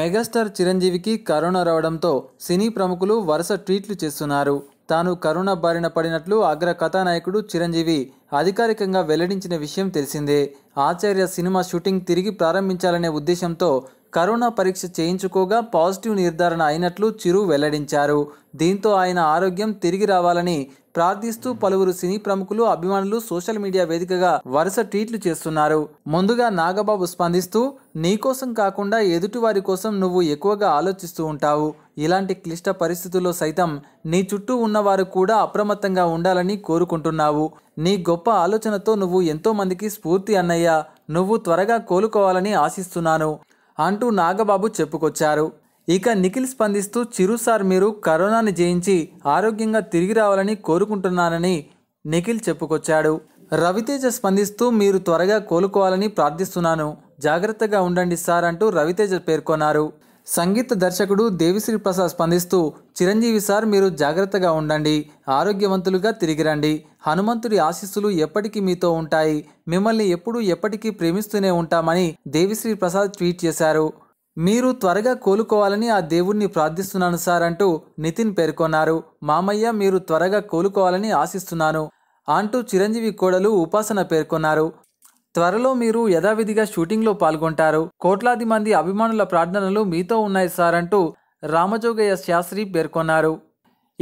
megastar చిరంజీవికి corona రావడంతో సినీ ప్రముఖులు వరుస ట్వీట్లు చేస్తున్నారు తాను కరోనా బారిన పడినట్లు అగ్ర కథానాయకుడు చిరంజీవి అధికారికంగా వెల్లడించిన విషయం తెలిసిందే ఆచార్య సినిమా షూటింగ్ తిరిగి ప్రారంభించాలనే ఉద్దేశంతో కరోనా పరీక్ష చేయించుకోగా పాజిటివ్ నిర్ధారణ అయినట్లు చిరు వెల్లడించారు దీంతో ఆయన ఆరోగ్యం తిరిగి రావాలని ప్రార్థిస్తూ పలువురు సినీ ప్రముఖులు అభిమానులు సోషల్ మీడియా వేదికగా వరుస ట్వీట్లు చేస్తున్నారు ముందుగా నాగబాబు స్పందిస్తూ నీకోసం కాకుండా ఎదుటివారి కోసం నువ్వు ఎక్కువగా ఆలోచిస్తూ ఉంటావు ఇలాంటి క్లిష్ట పరిస్థితుల్లో సైతం నీ చుట్టూ ఉన్నవారు కూడా అప్రమత్తంగా ఉండాలని కోరుకుంటున్నావు నీ గొప్ప ఆలోచనతో నువ్వు ఎంతో మందికి స్ఫూర్తి అన్నయ్య నువ్వు త్వరగా కోలుకోవాలని ఆశిస్తున్నాను అంటూ నాగబాబు చెప్పుకొచ్చారు ఇక నిఖిల్ స్పందిస్తూ చిరు సార్ మీరు కరోనాని జయించి ఆరోగ్యంగా తిరిగి రావాలని కోరుకుంటున్నానని నిఖిల్ చెప్పుకొచ్చాడు రవితేజ స్పందిస్తూ మీరు త్వరగా కోలుకోవాలని ప్రార్థిస్తున్నాను జాగ్రత్తగా ఉండండి సార్ అంటూ రవితేజ పేర్కొన్నారు సంగీత దర్శకుడు దేవిశ్రీ ప్రసాద్ స్పందిస్తూ చిరంజీవి సార్ మీరు జాగ్రత్తగా ఉండండి ఆరోగ్యవంతులుగా తిరిగి రండి హనుమంతుడి ఆశీస్సులు ఎప్పటికీ మీతో ఉంటాయి మిమ్మల్ని ఎప్పుడూ ఎప్పటికీ ప్రేమిస్తూనే ఉంటామని దేవిశ్రీ ప్రసాద్ ట్వీట్ చేశారు మీరు త్వరగా కోలుకోవాలని ఆ దేవుణ్ణి ప్రార్థిస్తున్నాను సార్ అంటూ నితిన్ పేర్కొన్నారు మామయ్య మీరు త్వరగా కోలుకోవాలని ఆశిస్తున్నాను అంటూ చిరంజీవి కోడలు ఉపాసన పేర్కొన్నారు త్వరలో మీరు యథావిధిగా షూటింగ్లో పాల్గొంటారు కోట్లాది మంది అభిమానుల ప్రార్థనలు మీతో ఉన్నాయి సార్ అంటూ రామజోగయ్య శాస్త్రి పేర్కొన్నారు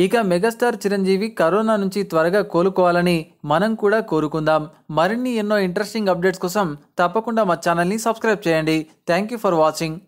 ఇక మెగాస్టార్ చిరంజీవి కరోనా నుంచి త్వరగా కోలుకోవాలని మనం కూడా కోరుకుందాం మరిన్ని ఎన్నో ఇంట్రెస్టింగ్ అప్డేట్స్ కోసం తప్పకుండా మా ఛానల్ని సబ్స్క్రైబ్ చేయండి థ్యాంక్ యూ ఫర్ వాచింగ్